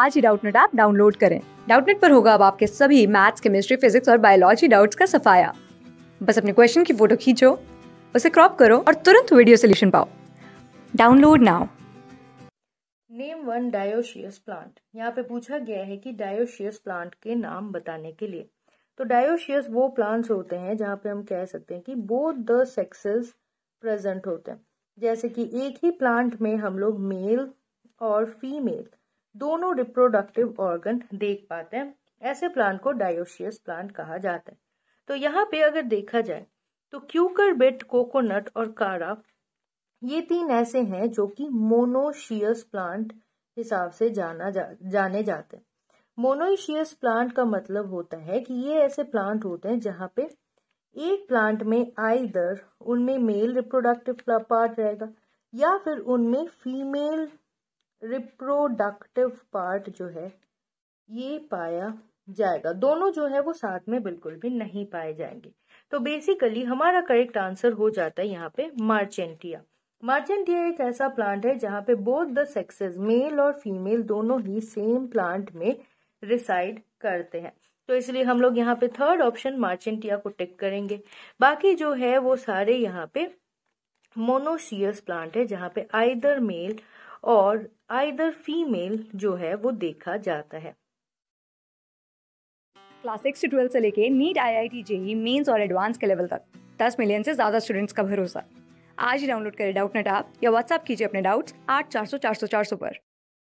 आज ही Doubtnut app download करें डाउटनेट पर होगा अब आपके सभी मैथ्स केमिस्ट्री फिजिक्स और बायोलॉजी डाउट्स का सफाया बस अपने क्वेश्चन की फोटो खींचो उसे क्रॉप करो और तुरंत वीडियो सोल्यूशन पाओ download now name one dioecious plant यहाँ पे पूछा गया है कि डायोशियस प्लांट के नाम बताने के लिए तो डायोशियस वो प्लांट्स होते हैं जहाँ पे हम कह सकते हैं कि बोथ द सेक्सेस प्रेजेंट होते हैं जैसे कि एक ही प्लांट में हम लोग मेल और फीमेल दोनों रिप्रोडक्टिव ऑर्गन देख पाते हैं ऐसे प्लांट को डायोशियस प्लांट कहा जाता है तो यहाँ पे अगर देखा जाए तो क्यूकर बेट कोकोनट और कारा ये तीन ऐसे हैं जो कि मोनोशियस प्लांट हिसाब से जाना जा, जाने जाते हैं मोनोशियस प्लांट का मतलब होता है कि ये ऐसे प्लांट होते हैं जहाँ पे एक प्लांट में आई उनमें मेल रिप्रोडक्टिव पार्ट रहेगा या फिर उनमें फीमेल रिप्रोडक्टिव पार्ट जो है ये पाया जाएगा दोनों जो है वो साथ में बिल्कुल भी नहीं पाए जाएंगे तो बेसिकली हमारा करेक्ट आंसर हो जाता है यहाँ पे मार्चेंटिया मार्चेंटिया एक ऐसा प्लांट है जहाँ पे बोथ द सेक्सेस मेल और फीमेल दोनों ही सेम प्लांट में रिसाइड करते हैं तो इसलिए हम लोग यहाँ पे थर्ड ऑप्शन मार्चेंटिया को टिक करेंगे बाकी जो है वो सारे यहाँ पे मोनोशियस प्लांट है जहाँ पे आइदर मेल और आइदर फीमेल जो है वो देखा जाता है क्लास सिक्स टू ट्वेल्थ से लेके NEET I I T JEE mains और एडवांस के लेवल तक दस मिलियन से ज़्यादा स्टूडेंट्स का भरोसा आज ही डाउनलोड करें डाउट नेट ऐप या व्हाट्सअप कीजिए अपने डाउट्स आठ चार सौ चार सौ चार सौ पर